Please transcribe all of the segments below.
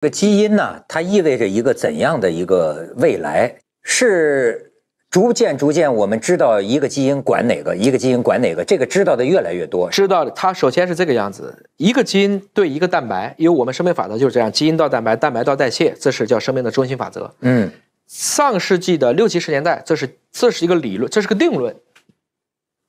个基因呢？它意味着一个怎样的一个未来？是逐渐逐渐，我们知道一个基因管哪个，一个基因管哪个，这个知道的越来越多。知道它首先是这个样子：一个基因对一个蛋白，因为我们生命法则就是这样，基因到蛋白，蛋白到代谢，这是叫生命的中心法则。嗯，上世纪的六七十年代，这是这是一个理论，这是个定论。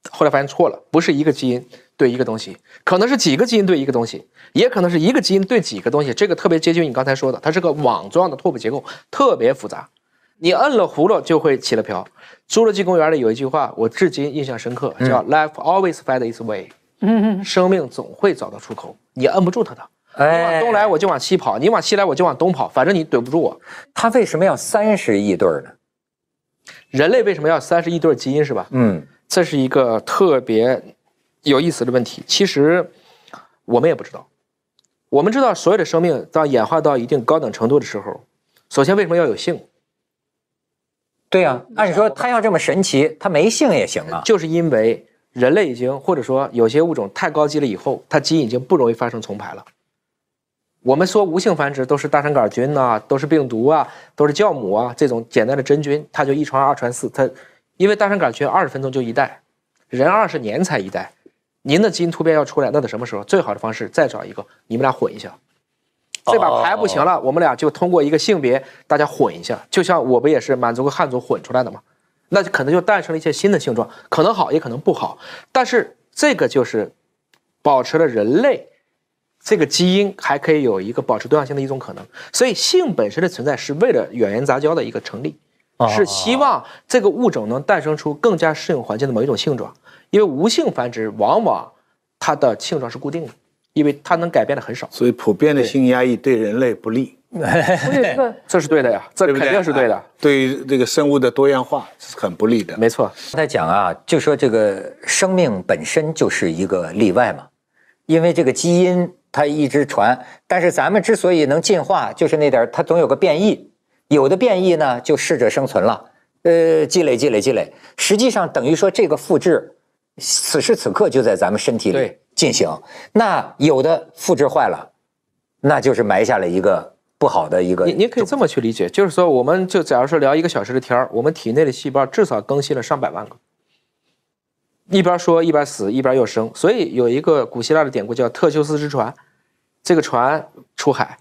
后来发现错了，不是一个基因。对一个东西，可能是几个基因对一个东西，也可能是一个基因对几个东西。这个特别接近你刚才说的，它是个网状的拓扑结构，特别复杂。你摁了葫芦就会起了瓢。侏罗纪公园里有一句话，我至今印象深刻，叫 “Life always finds its way”。嗯生命总会找到出口，你摁不住它的。你往东来我就往西跑，你往西来我就往东跑，反正你怼不住我。它为什么要三十亿对呢？人类为什么要三十亿对基因是吧？嗯，这是一个特别。有意思的问题，其实我们也不知道。我们知道所有的生命到演化到一定高等程度的时候，首先为什么要有性？对呀，按理说它要这么神奇，它没性也行啊。就是因为人类已经或者说有些物种太高级了以后，它基因已经不容易发生重排了。我们说无性繁殖都是大肠杆菌呐，都是病毒啊，都是酵母啊这种简单的真菌，它就一传二传四，它因为大肠杆菌二十分钟就一代，人二十年才一代。您的基因突变要出来，那得什么时候？最好的方式再找一个，你们俩混一下，这把牌不行了，我们俩就通过一个性别，大家混一下。就像我不也是满族和汉族混出来的嘛？那可能就诞生了一些新的性状，可能好也可能不好。但是这个就是保持了人类这个基因还可以有一个保持多样性的一种可能。所以性本身的存在是为了远缘杂交的一个成立，是希望这个物种能诞生出更加适应环境的某一种性状。因为无性繁殖往往它的性状是固定的，因为它能改变的很少。所以普遍的性压抑对人类不利。这是对的呀，这肯定是对的。对于这个生物的多样化是很不利的。没错，刚才讲啊，就说这个生命本身就是一个例外嘛，因为这个基因它一直传，但是咱们之所以能进化，就是那点它总有个变异，有的变异呢就适者生存了，呃，积累、积累、积累，实际上等于说这个复制。此时此刻就在咱们身体里进行，那有的复制坏了，那就是埋下了一个不好的一个。你你可以这么去理解，就是说，我们就假如说聊一个小时的天儿，我们体内的细胞至少更新了上百万个。一边说一边死，一边又生。所以有一个古希腊的典故叫特修斯之船，这个船出海，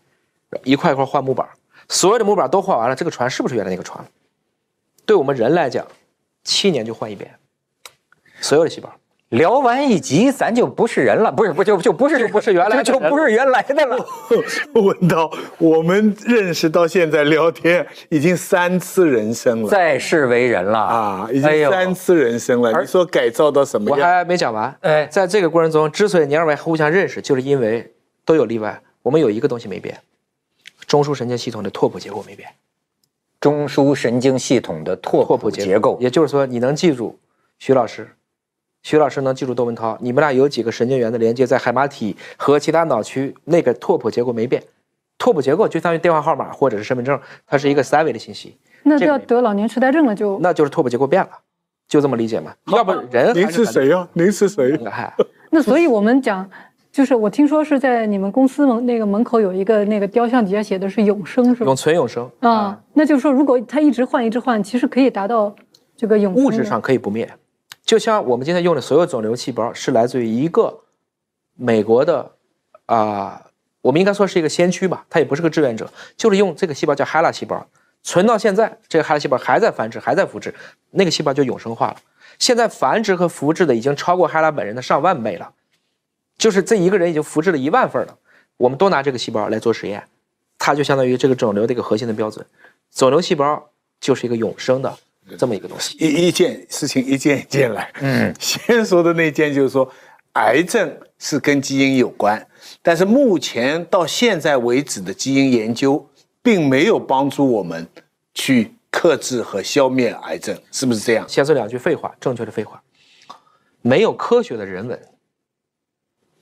一块一块换木板，所有的木板都换完了，这个船是不是原来那个船对我们人来讲，七年就换一遍。所有的细胞聊完一集，咱就不是人了，不是不就就不是不是原来就不是原来的了。问 到我们认识到现在聊天已经三次人生了，在世为人了啊，已经三次人生了。你说改造到什么样？我还没讲完。哎，在这个过程中，之所以你二位互相认识，就是因为都有例外。我们有一个东西没变，中枢神经系统的拓扑结构没变。中枢神经系统的拓扑结构，也就是说你能记住，徐老师。徐老师能记住窦文涛，你们俩有几个神经元的连接在海马体和其他脑区？那个拓扑结构没变，拓扑结构就相当于电话号码或者是身份证，它是一个三维的信息。那要得老年痴呆症了就那就是拓扑结构变了，就这么理解吗？要不人您是谁呀？您是谁？那所以我们讲，就是我听说是在你们公司门那个门口有一个那个雕像底下写的是永生，是吗？永存永生啊，那就是说如果他一直换一直换，其实可以达到这个永物质上可以不灭。就像我们今天用的所有肿瘤细胞是来自于一个美国的，啊，我们应该说是一个先驱吧，他也不是个志愿者，就是用这个细胞叫 Hela 细胞，存到现在，这个 Hela 细胞还在繁殖，还在复制，那个细胞就永生化了。现在繁殖和复制的已经超过 Hela 本人的上万倍了，就是这一个人已经复制了一万份了。我们都拿这个细胞来做实验，它就相当于这个肿瘤的一个核心的标准，肿瘤细胞就是一个永生的。这么一个东西，一一件事情一件一件来。嗯，先说的那件就是说，癌症是跟基因有关，但是目前到现在为止的基因研究，并没有帮助我们去克制和消灭癌症，是不是这样？先说两句废话，正确的废话，没有科学的人文，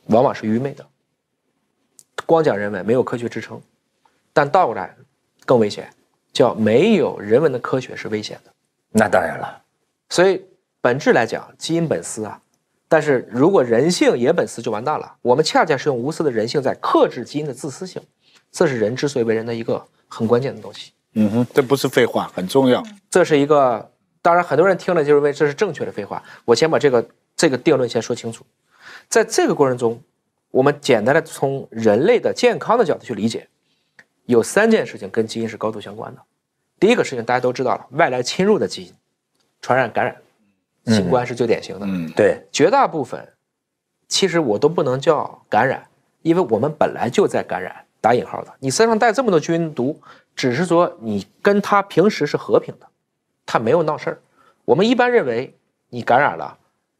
往往是愚昧的。光讲人文，没有科学支撑，但倒过来更危险，叫没有人文的科学是危险的。那当然了，所以本质来讲，基因本私啊，但是如果人性也本私，就完蛋了。我们恰恰是用无私的人性在克制基因的自私性，这是人之所以为人的一个很关键的东西。嗯哼，这不是废话，很重要。这是一个，当然很多人听了就是为这是正确的废话。我先把这个这个定论先说清楚，在这个过程中，我们简单的从人类的健康的角度去理解，有三件事情跟基因是高度相关的。第一个事情大家都知道了，外来侵入的基因传染感染，新冠是最典型的。嗯，对，绝大部分其实我都不能叫感染，因为我们本来就在感染打引号的。你身上带这么多菌毒，只是说你跟他平时是和平的，他没有闹事儿。我们一般认为你感染了，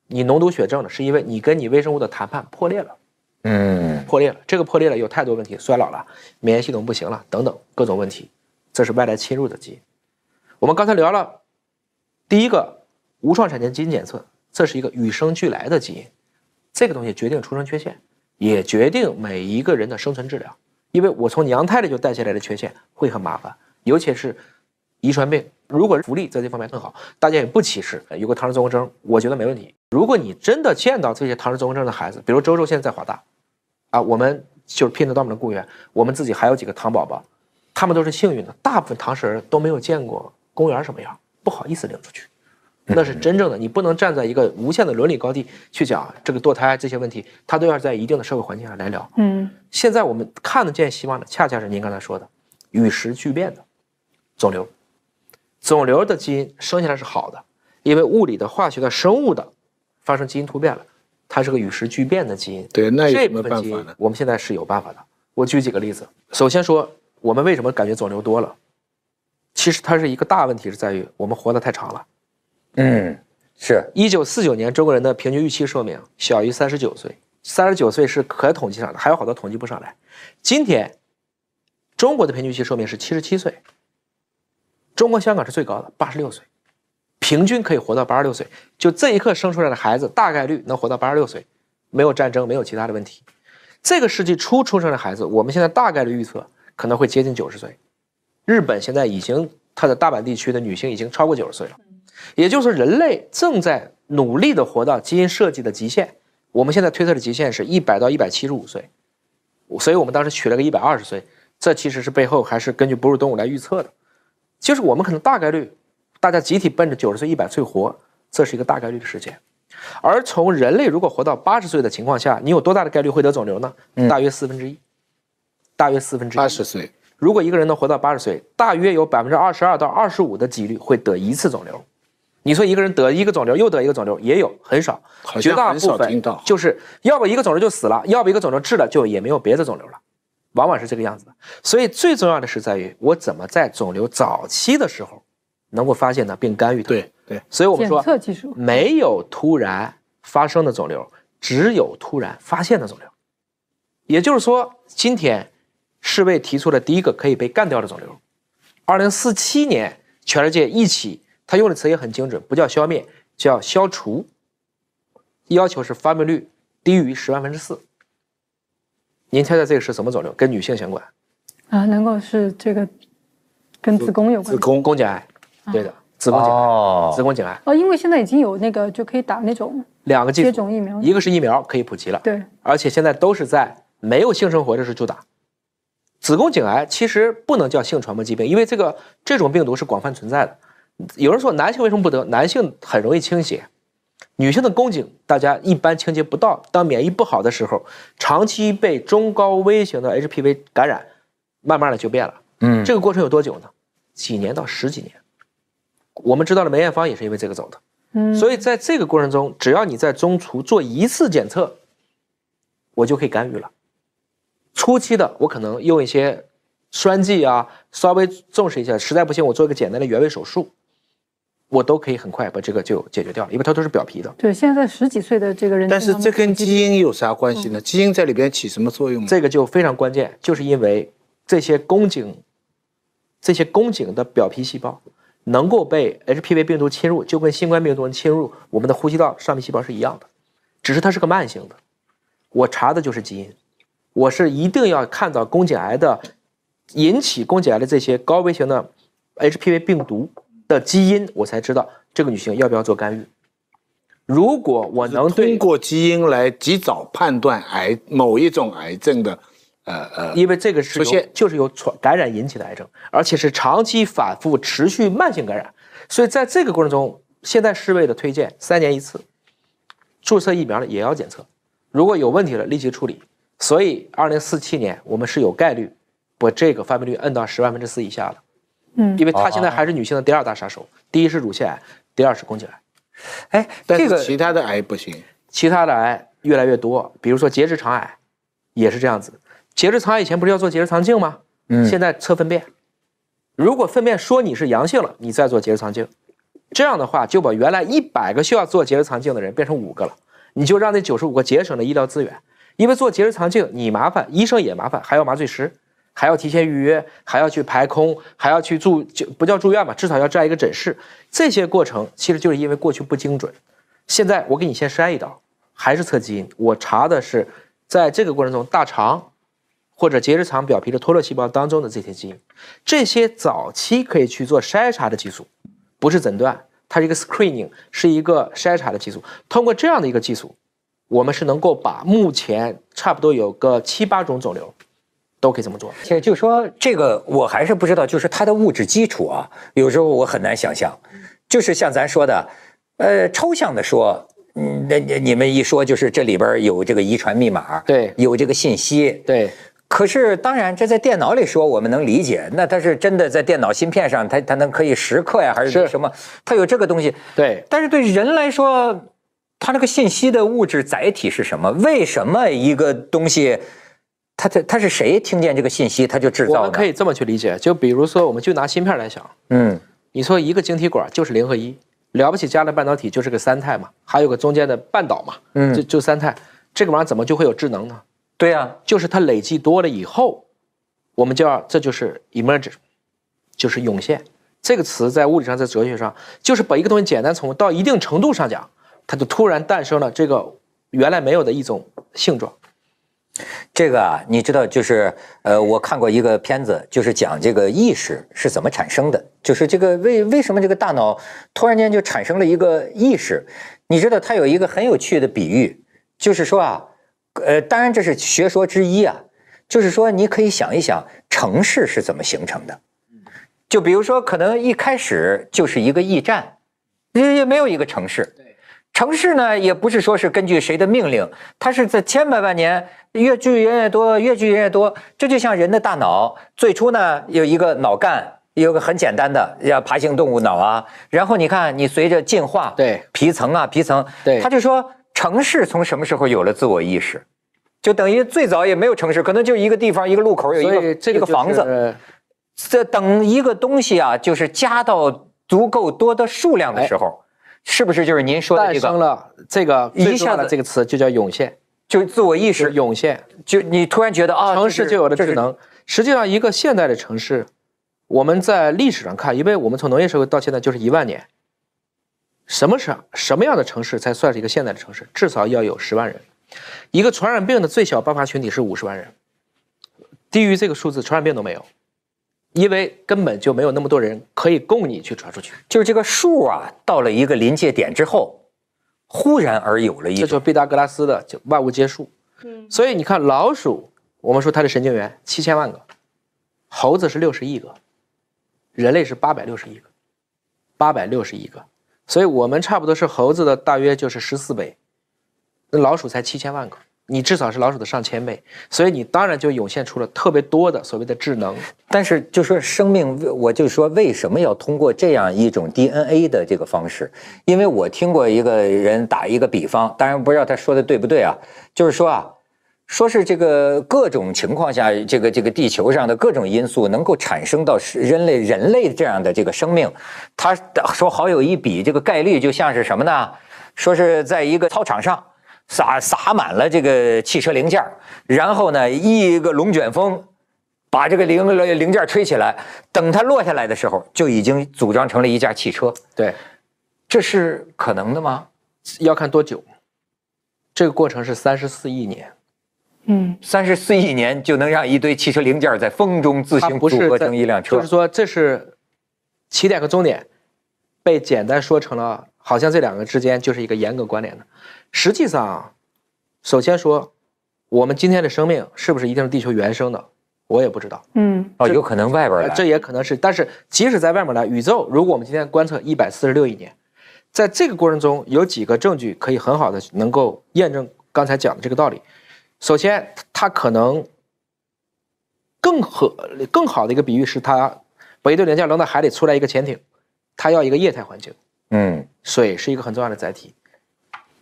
你脓毒血症了，是因为你跟你微生物的谈判破裂了，嗯，破裂了。这个破裂了有太多问题，衰老了，免疫系统不行了，等等各种问题。这是外来侵入的基因。我们刚才聊了第一个无创产前基因检测，这是一个与生俱来的基因，这个东西决定出生缺陷，也决定每一个人的生存质量。因为我从娘胎里就带下来的缺陷会很麻烦，尤其是遗传病。如果福利在这方面更好，大家也不歧视，有个唐氏综合征，我觉得没问题。如果你真的见到这些唐氏综合征的孩子，比如周周现在在华大，啊，我们就是聘的专门的雇员，我们自己还有几个唐宝宝。他们都是幸运的，大部分唐山人都没有见过公园什么样，不好意思领出去，那是真正的。你不能站在一个无限的伦理高地去讲这个堕胎这些问题，它都要在一定的社会环境下来聊。嗯，现在我们看得见希望的，恰恰是您刚才说的，与时俱变的肿瘤，肿瘤的基因生下来是好的，因为物理的、化学的、生物的，发生基因突变了，它是个与时俱变的基因。对，那有没有办法呢？我们现在是有办法的。我举几个例子，首先说。我们为什么感觉肿瘤多了？其实它是一个大问题，是在于我们活得太长了。嗯，是一九四九年，中国人的平均预期寿命小于三十九岁，三十九岁是可统计上的，还有好多统计不上来。今天，中国的平均期寿命是七十七岁，中国香港是最高的八十六岁，平均可以活到八十六岁。就这一刻生出来的孩子，大概率能活到八十六岁，没有战争，没有其他的问题。这个世纪初出生的孩子，我们现在大概率预测。可能会接近九十岁。日本现在已经，它的大阪地区的女性已经超过九十岁了。也就是说，人类正在努力的活到基因设计的极限。我们现在推测的极限是一百到一百七十五岁，所以我们当时取了个一百二十岁。这其实是背后还是根据哺乳动物来预测的。就是我们可能大概率，大家集体奔着九十岁、一百岁活，这是一个大概率的事件。而从人类如果活到八十岁的情况下，你有多大的概率会得肿瘤呢？大约四分之一。大约四分之一十岁，如果一个人能活到八十岁，大约有百分之二十二到二十五的几率会得一次肿瘤。你说一个人得一个肿瘤，又得一个肿瘤，也有很少，绝大部分就是，要么一个肿瘤就死了，要么一个肿瘤治了就也没有别的肿瘤了，往往是这个样子的。所以最重要的是在于我怎么在肿瘤早期的时候能够发现它并干预。对对，所以我们说，测技术没有突然发生的肿瘤，只有突然发现的肿瘤。也就是说，今天。是被提出了第一个可以被干掉的肿瘤。二零四七年，全世界一起，他用的词也很精准，不叫消灭，叫消除。要求是发病率低于十万分之四。您猜猜这个是什么肿瘤？跟女性相关？啊，能够是这个跟子宫有关？子宫宫颈癌？对的，子宫颈癌。哦，子宫颈癌。哦，因为现在已经有那个就可以打那种两个接种疫苗，一个是疫苗可以普及了。对，而且现在都是在没有性生活的时候就打。子宫颈癌其实不能叫性传播疾病，因为这个这种病毒是广泛存在的。有人说男性为什么不得？男性很容易倾斜，女性的宫颈大家一般清洁不到，当免疫不好的时候，长期被中高危型的 HPV 感染，慢慢的就变了。嗯，这个过程有多久呢？几年到十几年。我们知道了梅艳芳也是因为这个走的。嗯，所以在这个过程中，只要你在中途做一次检测，我就可以干预了。初期的我可能用一些栓剂啊，稍微重视一下，实在不行我做一个简单的原位手术，我都可以很快把这个就解决掉，因为它都是表皮的。对，现在十几岁的这个人，但是这跟基因有啥关系呢？基因在里边起什么作用？这个就非常关键，就是因为这些宫颈、这些宫颈的表皮细胞能够被 HPV 病毒侵入，就跟新冠病毒侵入我们的呼吸道上皮细胞是一样的，只是它是个慢性的。我查的就是基因。我是一定要看到宫颈癌的引起宫颈癌的这些高危型的 HPV 病毒的基因，我才知道这个女性要不要做干预。如果我能通过基因来及早判断癌某一种癌症的，呃，呃，因为这个是先就是由传感染引起的癌症，而且是长期反复持续慢性感染，所以在这个过程中，现在世卫的推荐三年一次，注射疫苗的也要检测，如果有问题了立即处理。所以，二零四七年我们是有概率把这个发病率摁到十万分之四以下的，嗯，因为它现在还是女性的第二大杀手，第一是乳腺癌，第二是宫颈癌，哎，这个其他的癌不行，其他的癌越来越多，比如说结直肠癌，也是这样子，结直肠癌以前不是要做结直肠镜吗？嗯，现在测粪便，如果粪便说你是阳性了，你再做结直肠镜，这样的话就把原来一百个需要做结直肠镜的人变成五个了，你就让那九十五个节省了医疗资源。因为做结直肠镜，你麻烦，医生也麻烦，还要麻醉师，还要提前预约，还要去排空，还要去住，就不叫住院吧，至少要占一个诊室。这些过程其实就是因为过去不精准。现在我给你先筛一刀，还是测基因。我查的是在这个过程中大肠或者结直肠表皮的脱落细胞当中的这些基因，这些早期可以去做筛查的技术，不是诊断，它是一个 screening，是一个筛查的技术。通过这样的一个技术。我们是能够把目前差不多有个七八种肿瘤，都可以这么做。其实就说这个，我还是不知道，就是它的物质基础啊，有时候我很难想象。就是像咱说的，呃，抽象的说，那你们一说，就是这里边有这个遗传密码，对，有这个信息，对。可是当然，这在电脑里说我们能理解，那它是真的在电脑芯片上，它它能可以时刻呀，还是什么？它有这个东西，对。但是对人来说。它这个信息的物质载体是什么？为什么一个东西，它它它是谁听见这个信息，它就制造？我们可以这么去理解，就比如说，我们就拿芯片来想，嗯，你说一个晶体管就是零和一，了不起，加了半导体就是个三态嘛，还有个中间的半导嘛，嗯，就就三态，这个玩意儿怎么就会有智能呢？对呀，就是它累积多了以后，我们叫这就是 emerge，就是涌现这个词，在物理上，在哲学上，就是把一个东西简单从到一定程度上讲。它就突然诞生了这个原来没有的一种性状。这个啊，你知道，就是呃，我看过一个片子，就是讲这个意识是怎么产生的，就是这个为为什么这个大脑突然间就产生了一个意识？你知道，它有一个很有趣的比喻，就是说啊，呃，当然这是学说之一啊，就是说你可以想一想，城市是怎么形成的？就比如说，可能一开始就是一个驿站，因为没有一个城市。城市呢，也不是说是根据谁的命令，它是在千百万年越聚越多，越聚越多。这就像人的大脑，最初呢有一个脑干，有个很简单的，要爬行动物脑啊。然后你看，你随着进化，对皮层啊，皮层，对，他就说城市从什么时候有了自我意识，就等于最早也没有城市，可能就一个地方一个路口有一个一个房子。这等一个东西啊，就是加到足够多的数量的时候。是不是就是您说的诞生了这个一下子这个词就叫涌现，就自我意识涌现，就你突然觉得啊，城市就有了智能。实际上，一个现代的城市，我们在历史上看，因为我们从农业社会到现在就是一万年。什么是什么样的城市才算是一个现代的城市？至少要有十万人。一个传染病的最小爆发群体是五十万人，低于这个数字，传染病都没有。因为根本就没有那么多人可以供你去传出去，就是这个数啊，到了一个临界点之后，忽然而有了一，这就毕达哥拉斯的，就万物皆数。嗯，所以你看老鼠，我们说它的神经元七千万个，猴子是六十亿个，人类是八百六十亿个，八百六十亿个，所以我们差不多是猴子的大约就是十四倍，那老鼠才七千万个。你至少是老鼠的上千倍，所以你当然就涌现出了特别多的所谓的智能。但是就说生命，我就说为什么要通过这样一种 DNA 的这个方式？因为我听过一个人打一个比方，当然不知道他说的对不对啊，就是说啊，说是这个各种情况下，这个这个地球上的各种因素能够产生到人类人类这样的这个生命，他说好有一比，这个概率就像是什么呢？说是在一个操场上。撒撒满了这个汽车零件，然后呢，一个龙卷风把这个零零件吹起来，等它落下来的时候，就已经组装成了一架汽车。对，这是可能的吗？要看多久。这个过程是三十四亿年。嗯，三十四亿年就能让一堆汽车零件在风中自行组合成一辆车？就是说，这是起点和终点被简单说成了。好像这两个之间就是一个严格关联的。实际上，首先说，我们今天的生命是不是一定是地球原生的，我也不知道。嗯，哦，有可能外边的，这也可能是。但是即使在外面来，宇宙，如果我们今天观测一百四十六亿年，在这个过程中，有几个证据可以很好的能够验证刚才讲的这个道理。首先，它可能更和更好的一个比喻是，它把一堆零件扔到海里，出来一个潜艇，它要一个液态环境。嗯，水是一个很重要的载体，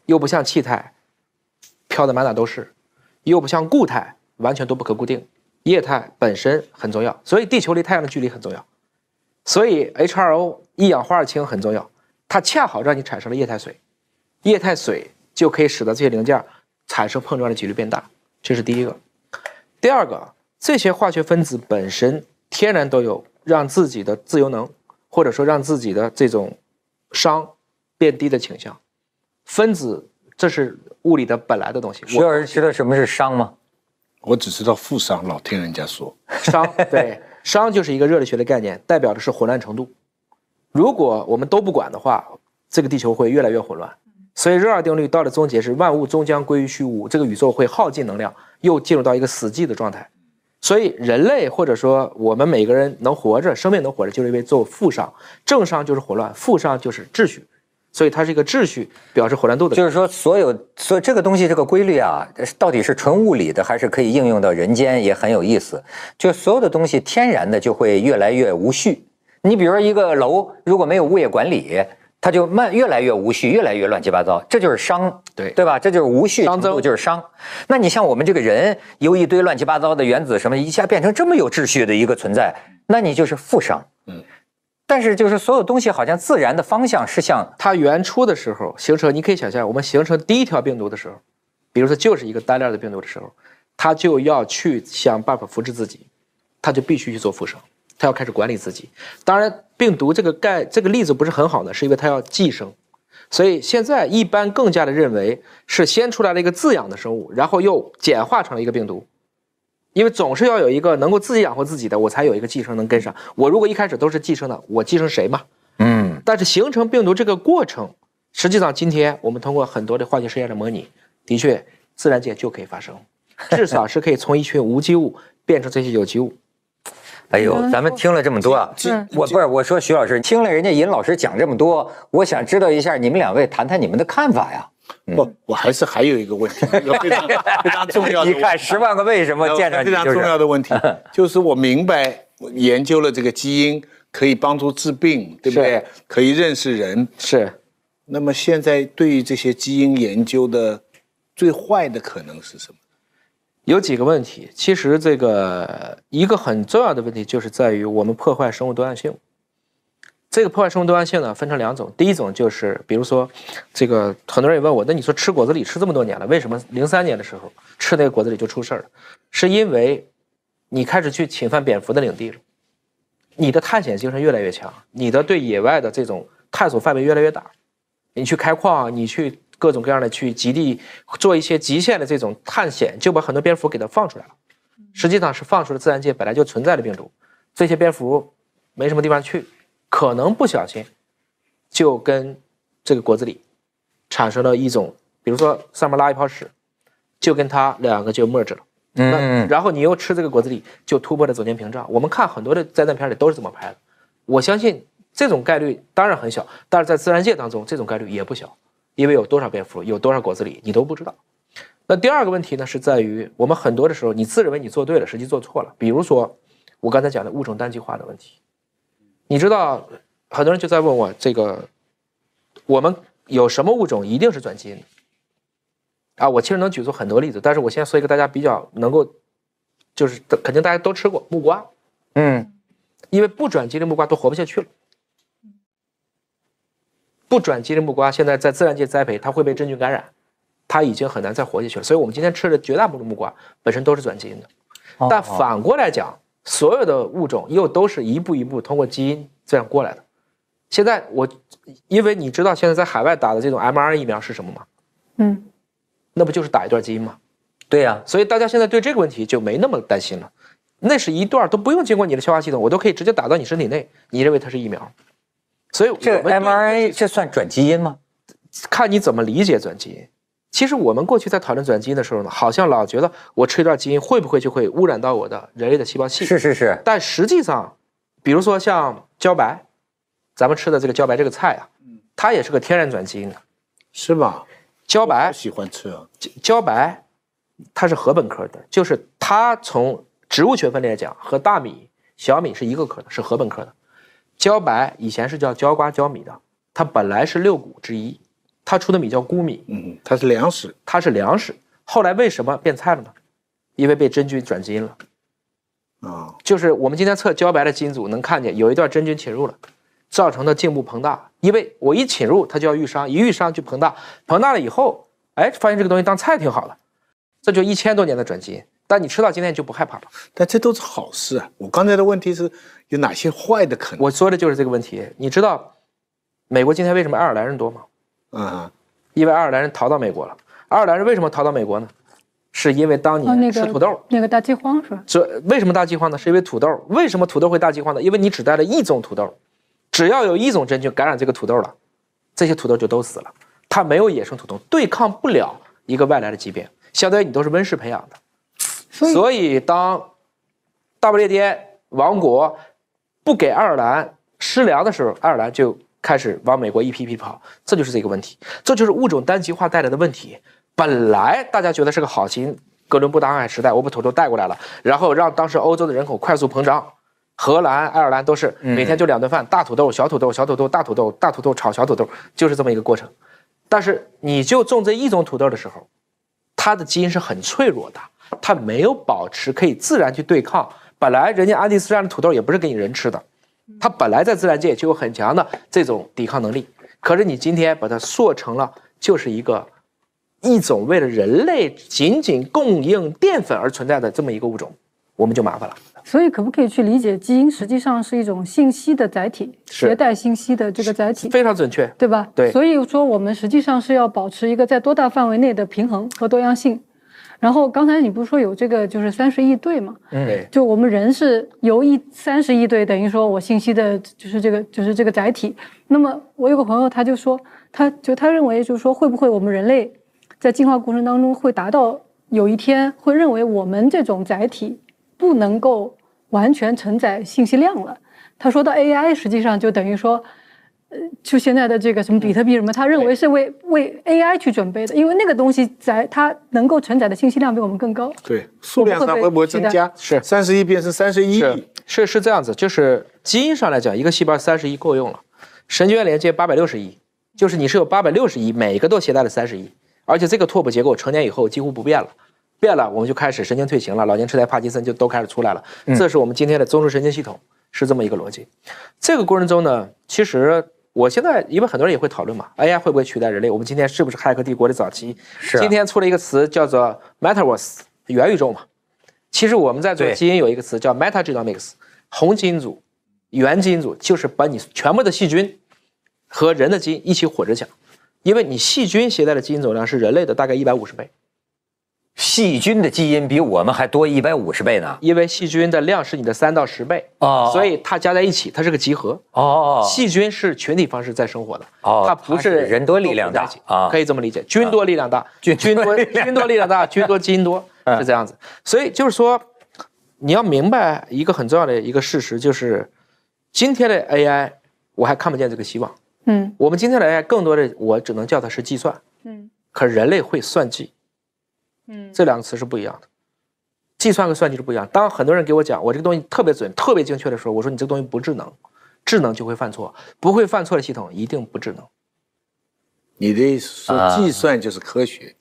又不像气态飘的满哪都是，又不像固态完全都不可固定。液态本身很重要，所以地球离太阳的距离很重要，所以 H2O 一氧化二氢很重要，它恰好让你产生了液态水，液态水就可以使得这些零件产生碰撞的几率变大，这是第一个。第二个，这些化学分子本身天然都有让自己的自由能，或者说让自己的这种。熵变低的倾向，分子这是物理的本来的东西。徐老师知道什么是熵吗？我只知道负熵，老听人家说熵。对，熵就是一个热力学的概念，代表的是混乱程度。如果我们都不管的话，这个地球会越来越混乱。所以热二定律到了终结是万物终将归于虚无，这个宇宙会耗尽能量，又进入到一个死寂的状态。所以，人类或者说我们每个人能活着，生命能活着，就是因为做负商。正商就是混乱，负商就是秩序。所以，它是一个秩序表示混乱度的。就是说，所有所以这个东西这个规律啊，到底是纯物理的，还是可以应用到人间，也很有意思。就所有的东西，天然的就会越来越无序。你比如说，一个楼如果没有物业管理。它就慢，越来越无序，越来越乱七八糟，这就是熵，对对吧？这就是无序程度就是熵。那你像我们这个人，由一堆乱七八糟的原子什么一下变成这么有秩序的一个存在，那你就是负熵。嗯。但是就是所有东西好像自然的方向是向它原初的时候形成。你可以想象，我们形成第一条病毒的时候，比如说就是一个单链的病毒的时候，它就要去想办法复制自己，它就必须去做负熵。它要开始管理自己。当然，病毒这个概这个例子不是很好呢，是因为它要寄生。所以现在一般更加的认为是先出来了一个自养的生物，然后又简化成了一个病毒。因为总是要有一个能够自己养活自己的，我才有一个寄生能跟上。我如果一开始都是寄生的，我寄生谁嘛？嗯。但是形成病毒这个过程，实际上今天我们通过很多的化学实验的模拟，的确自然界就可以发生，至少是可以从一群无机物变成这些有机物。哎呦，咱们听了这么多啊！我不是我说徐老师听了人家尹老师讲这么多，我想知道一下你们两位谈谈你们的看法呀。我我还是还有一个问题，非常重要的。你看《十万个为什么》，非常重要的问题 就是我明白研究了这个基因可以帮助治病，对不对？可以认识人是。那么现在对于这些基因研究的，最坏的可能是什么？有几个问题，其实这个一个很重要的问题就是在于我们破坏生物多样性。这个破坏生物多样性呢，分成两种，第一种就是，比如说，这个很多人也问我，那你说吃果子狸吃这么多年了，为什么零三年的时候吃那个果子狸就出事儿了？是因为你开始去侵犯蝙蝠的领地了，你的探险精神越来越强，你的对野外的这种探索范围越来越大，你去开矿，你去。各种各样的去极地做一些极限的这种探险，就把很多蝙蝠给它放出来了。实际上是放出了自然界本来就存在的病毒。这些蝙蝠没什么地方去，可能不小心就跟这个果子狸产生了一种，比如说上面拉一泡屎，就跟它两个就 merge 了。嗯，然后你又吃这个果子狸，就突破了走间屏障。我们看很多的灾难片里都是这么拍的。我相信这种概率当然很小，但是在自然界当中，这种概率也不小。因为有多少蝙蝠，有多少果子狸，你都不知道。那第二个问题呢，是在于我们很多的时候，你自认为你做对了，实际做错了。比如说我刚才讲的物种单极化的问题，你知道很多人就在问我这个，我们有什么物种一定是转基因？啊，我其实能举出很多例子，但是我现在说一个大家比较能够，就是肯定大家都吃过木瓜，嗯，因为不转基因的木瓜都活不下去了。不转基因的木瓜，现在在自然界栽培，它会被真菌感染，它已经很难再活下去了。所以，我们今天吃的绝大部分木瓜本身都是转基因的。但反过来讲，所有的物种又都是一步一步通过基因这样过来的。现在我，因为你知道现在在海外打的这种 mRNA 疫苗是什么吗？嗯，那不就是打一段基因吗？对呀，所以大家现在对这个问题就没那么担心了。那是一段都不用经过你的消化系统，我都可以直接打到你身体内。你认为它是疫苗？所以这 M R A 这算转基因吗？看你怎么理解转基因。其实我们过去在讨论转基因的时候呢，好像老觉得我吃一段基因会不会就会污染到我的人类的细胞器？是是是。但实际上，比如说像茭白，咱们吃的这个茭白这个菜啊，它也是个天然转基因的，是吧？茭白喜欢吃啊。茭白，它是禾本科的，就是它从植物学分类讲和大米、小米是一个科的，是禾本科的。茭白以前是叫茭瓜、茭米的，它本来是六谷之一，它出的米叫菰米，嗯嗯，它是粮食，它是粮食。后来为什么变菜了呢？因为被真菌转基因了。啊，就是我们今天测茭白的基因组，能看见有一段真菌侵入了，造成的茎部膨大。因为我一侵入，它就要愈伤，一愈伤就膨大，膨大了以后，哎，发现这个东西当菜挺好的，这就一千多年的转基因。但你吃到今天就不害怕了，但这都是好事啊！我刚才的问题是有哪些坏的可能？我说的就是这个问题。你知道美国今天为什么爱尔兰人多吗？嗯，因为爱尔兰人逃到美国了。爱尔兰人为什么逃到美国呢？是因为当你吃土豆，那个大饥荒是吧？这为什么大饥荒呢？是因为土豆。为什么土豆会大饥荒呢？因为你只带了一种土豆，只要有一种真菌感染这个土豆了，这些土豆就都死了。它没有野生土豆，对抗不了一个外来的疾病，相当于你都是温室培养的。所以，当大不列颠王国不给爱尔兰吃粮的时候，爱尔兰就开始往美国一批批跑。这就是这个问题，这就是物种单极化带来的问题。本来大家觉得是个好基因，哥伦布大航海时代我把土豆带过来了，然后让当时欧洲的人口快速膨胀。荷兰、爱尔兰都是每天就两顿饭，大土豆、小土豆、小土豆、大土豆、大土豆炒小土豆，就是这么一个过程。但是，你就种这一种土豆的时候，它的基因是很脆弱的。它没有保持可以自然去对抗，本来人家安第斯山的土豆也不是给你人吃的，它本来在自然界就有很强的这种抵抗能力。可是你今天把它做成了，就是一个一种为了人类仅仅供应淀粉而存在的这么一个物种，我们就麻烦了。所以，可不可以去理解，基因实际上是一种信息的载体，携带信息的这个载体非常准确，对吧？对。所以说，我们实际上是要保持一个在多大范围内的平衡和多样性。然后刚才你不是说有这个就是三十亿对吗？嗯，就我们人是由一三十亿对，等于说我信息的就是这个就是这个载体。那么我有个朋友他就说，他就他认为就是说会不会我们人类在进化过程当中会达到有一天会认为我们这种载体不能够完全承载信息量了？他说到 AI 实际上就等于说。呃，就现在的这个什么比特币什么，他认为是为为 AI 去准备的，因为那个东西在它能够承载的信息量比我们更高。对，数量上会不会增加？是三十一变成三十一亿？是是这样子，就是基因上来讲，一个细胞三十一够用了，神经元连接八百六十亿，就是你是有八百六十亿，每一个都携带了三十一，而且这个拓扑结构成年以后几乎不变了，变了我们就开始神经退行了，老年痴呆、帕金森就都开始出来了。这是我们今天的中枢神经系统是这么一个逻辑，这个过程中呢，其实。我现在因为很多人也会讨论嘛，AI 会不会取代人类？我们今天是不是骇客帝国的早期？今天出了一个词叫做 Metaverse 元宇宙嘛。其实我们在做基因有一个词叫 Meta genomics 红基因组、原基因组，就是把你全部的细菌和人的基因一起混着讲，因为你细菌携带的基因总量是人类的大概一百五十倍。细菌的基因比我们还多一百五十倍呢，因为细菌的量是你的三到十倍所以它加在一起，它是个集合哦。细菌是群体方式在生活的哦，它不是人多力量大啊，可以这么理解，菌多力量大，菌菌多，菌多力量大，菌多基因多是这样子。所以就是说，你要明白一个很重要的一个事实，就是今天的 AI 我还看不见这个希望。嗯，我们今天的 AI 更多的我只能叫它是计算。嗯，可人类会算计。嗯，这两个词是不一样的，计算和算计是不一样。当很多人给我讲我这个东西特别准、特别精确的时候，我说你这个东西不智能，智能就会犯错，不会犯错的系统一定不智能。你的意思说计算就是科学，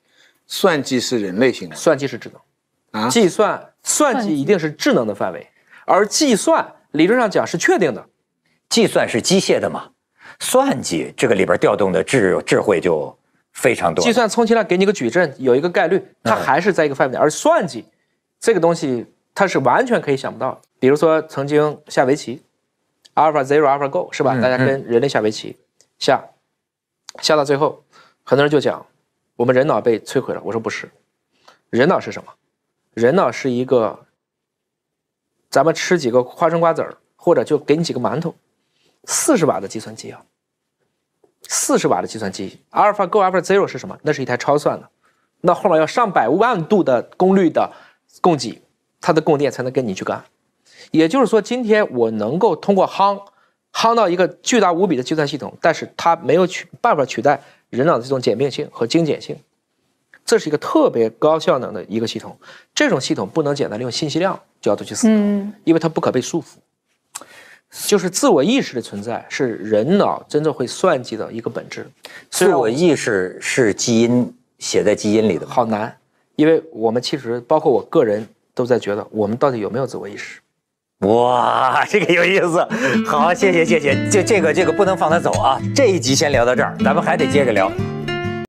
算计是人类性的，算计是智能啊？计算、算计一定是智能的范围，而计算理论上讲是确定的，计算是机械的嘛？算计这个里边调动的智智慧就。非常多。计算充其量给你个矩阵，有一个概率，它还是在一个范围里。而算计，这个东西它是完全可以想不到的。比如说曾经下围棋，Alpha Zero Alpha Go 是吧？大家跟人类下围棋，下下到最后，很多人就讲，我们人脑被摧毁了。我说不是，人脑是什么？人脑是一个，咱们吃几个花生瓜子儿，或者就给你几个馒头，四十瓦的计算机啊。四十瓦的计算机，AlphaGo AlphaZero 是什么？那是一台超算的，那后面要上百万度的功率的供给，它的供电才能跟你去干。也就是说，今天我能够通过夯夯到一个巨大无比的计算系统，但是它没有取办法取代人脑的这种简便性和精简性。这是一个特别高效能的一个系统，这种系统不能简单利用信息量角度去思考，因为它不可被束缚。就是自我意识的存在，是人脑真正会算计的一个本质。自我意识是基因写在基因里的。好难，因为我们其实包括我个人都在觉得，我们到底有没有自我意识？哇，这个有意思。好，谢谢谢谢，这这个这个不能放他走啊！这一集先聊到这儿，咱们还得接着聊。